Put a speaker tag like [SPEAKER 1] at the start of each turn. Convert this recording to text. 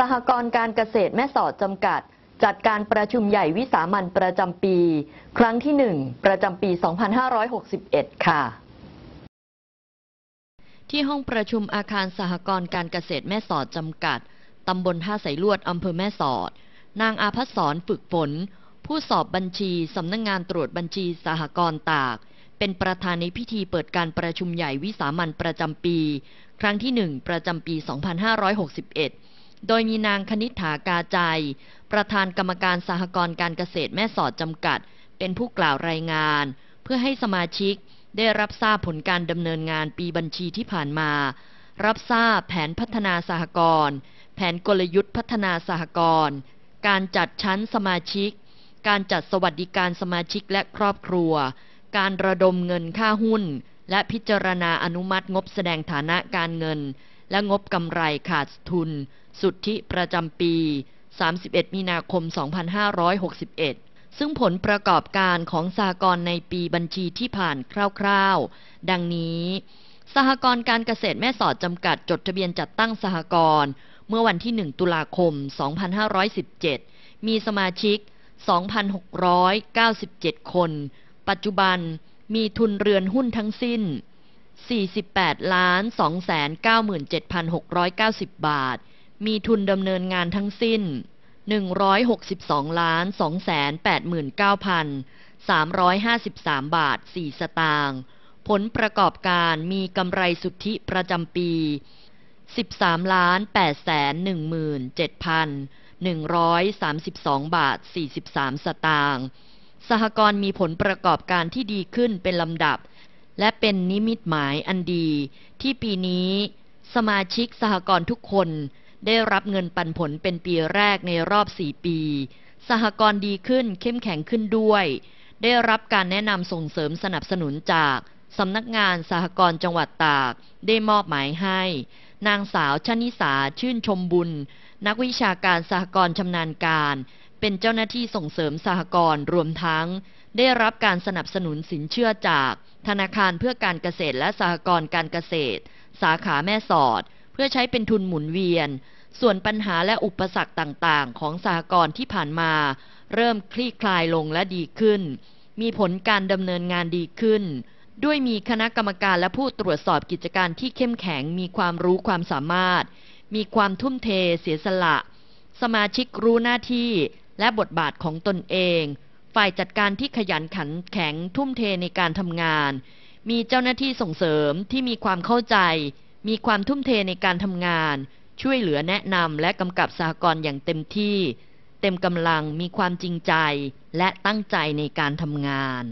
[SPEAKER 1] สหกรณ์การเกษตรแม่สอดจำกัด จัดการประชุมใหญ่วิสามันประจำปี ครั้งที่หนึ่งประจำปี 2561 ค่ะ ที่ห้องประชุมอาคารสหกรณ์การเกษตรแม่สอดจำกัด ตำบลท่าสายลวดอำเภอแม่สอด นางอาภัสรฝึกฝน ผู้สอบบัญชีสำนักงงานตรวจบัญชีสหกรณ์ตาก เป็นประธานในพิธีเปิดการประชุมใหญ่วิสามันประจำปี ครั้งที่หนึ่งประจำปี 2561โดยมีนางคณิษฐากาใจ ประธานกรรมการสหกรณ์การเกษตรแม่สอดจำกัด เป็นผู้กล่าวรายงาน เพื่อให้สมาชิกได้รับทราบผลการดำเนินงานปีบัญชีที่ผ่านมา รับทราบแผนพัฒนาสหกรณ์แผนกลยุทธ์พัฒนาสหกรณ์การจัดชั้นสมาชิก การจัดสวัสดิการสมาชิกและครอบครัว การระดมเงินค่าหุ้น และพิจารณาอนุมัติงบแสดงฐานะการเงินและงบกำไรขาดทุน สุทธิประจำปี 31 มีนาคม 2561 ซึ่งผลประกอบการของสหกรณ์ในปีบัญชีที่ผ่านคร่าวๆ ดังนี้ สหกรณ์การเกษตรแม่สอดจำกัดจดทะเบียนจัดตั้งสหกรณ์เมื่อวันที่ 1 ตุลาคม 2517 มีสมาชิก 2,697 คน ปัจจุบันมีทุนเรือนหุ้นทั้งสิ้น48ล้าน2 97,690 บาท มีทุนดำเนินงานทั้งสิ้น 162ล้าน2 89,353บาท4สตางค์ ผลประกอบการมีกำไรสุทธิประจำปี 13ล้าน8 17,132บาท43 สตางค์สหกรณ์มีผลประกอบการที่ดีขึ้นเป็นลำดับและเป็นนิมิตหมายอันดี ที่ปีนี้ สมาชิกสหกรณ์ทุกคน ได้รับเงินปันผลเป็นปีแรกในรอบสี่ปี สหกรณ์ดีขึ้นเข้มแข็งขึ้นด้วย ได้รับการแนะนำส่งเสริมสนับสนุนจากสำนักงานสหกรณ์จังหวัดตากได้มอบหมายให้ นางสาวชนิสา ชื่นชมบุญ นักวิชาการสหกรณ์ชำนาญการ เป็นเจ้าหน้าที่ส่งเสริมสหกรณ์รวมทั้งได้รับการสนับสนุนสินเชื่อจาก ธนาคารเพื่อการเกษตรและสหกรณ์การเกษตร สาขาแม่สอด เพื่อใช้เป็นทุนหมุนเวียน ส่วนปัญหาและอุปสรรคต่างๆของสหกรณ์ที่ผ่านมา เริ่มคลี่คลายลงและดีขึ้น มีผลการดำเนินงานดีขึ้น ด้วยมีคณะกรรมการและผู้ตรวจสอบกิจการที่เข้มแข็งมีความรู้ความสามารถ มีความทุ่มเทเสียสละ สมาชิกรู้หน้าที่ และบทบาทของตนเองฝ่ายจัดการที่ขยันขันแข็งทุ่มเทในการทำงาน มีเจ้าหน้าที่ส่งเสริมที่มีความเข้าใจ มีความทุ่มเทในการทำงาน ช่วยเหลือแนะนำและกำกับสหกรณ์อย่างเต็มที่ เต็มกำลังมีความจริงใจและตั้งใจในการทำงาน